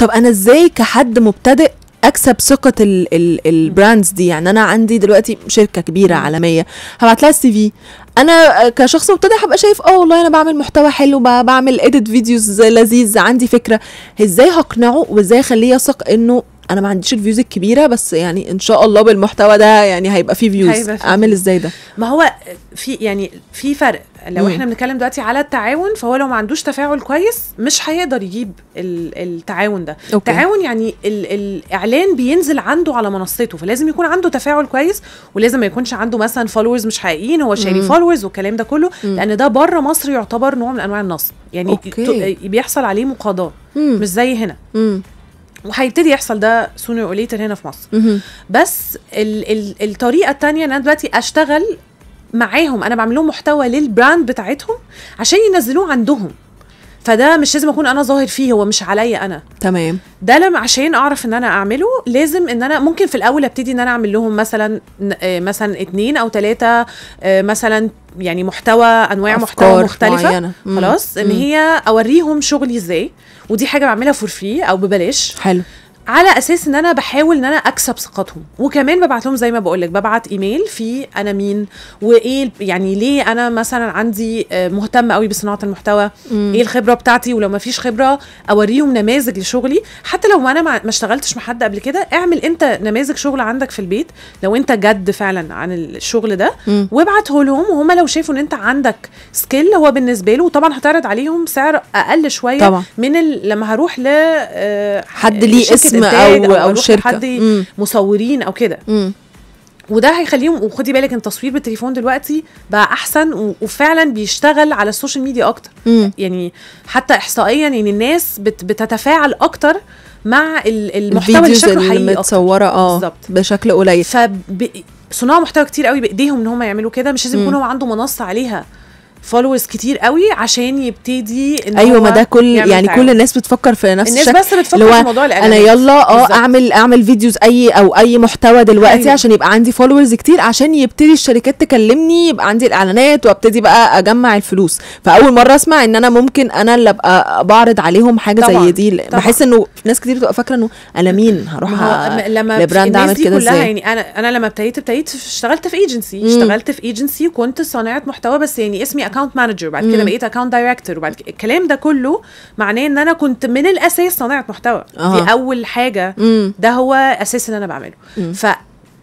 طب انا ازاي كحد مبتدئ اكسب ثقه ال البراندز دي يعني انا عندي دلوقتي شركه كبيره عالميه هبعت لها السي في انا كشخص مبتدئ هبقى شايف اه والله انا بعمل محتوى حلو بعمل اديت فيديوز لذيذ عندي فكره ازاي هقنعه وازاي اخليه يثق انه انا ما عنديش الفيوز الكبيره بس يعني ان شاء الله بالمحتوى ده يعني هيبقى فيه فيوز هيبقى اعمل ازاي ده ما هو في يعني في فرق لو مم. احنا بنتكلم دلوقتي على التعاون فهو لو ما عندوش تفاعل كويس مش هيقدر يجيب التعاون ده أوكي. التعاون يعني الاعلان بينزل عنده على منصته فلازم يكون عنده تفاعل كويس ولازم ما يكونش عنده مثلا فولورز مش حقيقيين هو شاري فولورز والكلام ده كله مم. لان ده بره مصر يعتبر نوع من انواع النصب يعني أوكي. بيحصل عليه مقاضاه مش زي هنا مم. وهيبتدي يحصل ده sooner or later هنا في مصر بس ال ال الطريقه الثانيه ان انا دلوقتي اشتغل معاهم انا بعمل لهم محتوى للبراند بتاعتهم عشان ينزلوه عندهم فده مش لازم اكون انا ظاهر فيه هو مش عليا انا تمام ده لما عشان اعرف ان انا اعمله لازم ان انا ممكن في الاول ابتدي ان انا اعمل لهم مثلا آه، مثلا اتنين او ثلاثه آه، مثلا يعني محتوى انواع محتوى مختلفه معينة. خلاص ان هي اوريهم شغلي ازاي ودي حاجه بعملها فور فري او ببلاش حلو على اساس ان انا بحاول ان انا اكسب ثقتهم وكمان ببعت لهم زي ما بقول لك ببعت ايميل في انا مين وايه يعني ليه انا مثلا عندي آه، مهتمه قوي بصناعه المحتوى مم. ايه الخبره بتاعتي ولو ما فيش خبره اوريهم نماذج لشغلي حتى لو انا ما اشتغلتش مع حد قبل كده اعمل انت نماذج شغل عندك في البيت لو انت جد فعلا عن الشغل ده وابعته لهم وهم لو شافوا ان انت عندك سكيل هو بالنسبه له طبعا هتعرض عليهم سعر اقل شويه طبعا. من لما هروح ل آه، حد ليه اسم خدمه او او, أو شركه حد مصورين او كده وده هيخليهم وخدي بالك ان التصوير بالتليفون دلوقتي بقى احسن وفعلا بيشتغل على السوشيال ميديا اكتر مم. يعني حتى احصائيا يعني الناس بت بتتفاعل اكتر مع المحتوى اللي حقيقي متصوره اه بالظبط بشكل قليل فصناع محتوى كتير قوي بايديهم ان هم يعملوا كده مش لازم يكون هو عنده منصه عليها فولورز كتير قوي عشان يبتدي ان ايوه ما ده كل يعني تعالي. كل الناس بتفكر في نفس الشكل الناس بس بتفكر في موضوع انا يلا اه اعمل اعمل فيديوز اي او اي محتوى دلوقتي أيوة. عشان يبقى عندي فولورز كتير عشان يبتدي الشركات تكلمني يبقى عندي الاعلانات وابتدي بقى اجمع الفلوس فاول مره اسمع ان انا ممكن انا اللي ابقى بعرض عليهم حاجه طبعًا. زي دي طبعًا. بحس انه ناس كتير بتبقى فاكره انه انا مين هروح لما لبراند اعمل كده ازاي يعني انا انا لما ابتديت ابتديت اشتغلت في ايجنسي اشتغلت في ايجنسي وكنت صانعه محتوى بس يعني اسمي اكونت مانجر وبعد كده بقيت اكونت دايركتور وبعد كده الكلام ده كله معناه ان انا كنت من الاساس صانعه محتوى أه. دي اول حاجه مم. ده هو اساس اللي انا بعمله مم. ف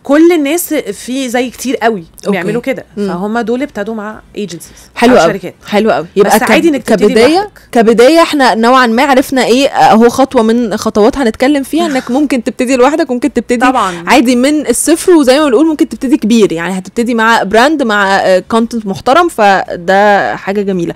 كل الناس في زي كتير قوي أوكي. بيعملوا كده فهم دول ابتدوا مع ايجنسيز حلو قوي حلو قوي يبقى بس عادي انك كبدايه كبدايه احنا نوعا ما عرفنا ايه اهو خطوه من خطوات هنتكلم فيها انك ممكن تبتدي لوحدك ممكن تبتدي طبعا عادي من الصفر وزي ما بنقول ممكن تبتدي كبير يعني هتبتدي مع براند مع كونتنت محترم فده حاجه جميله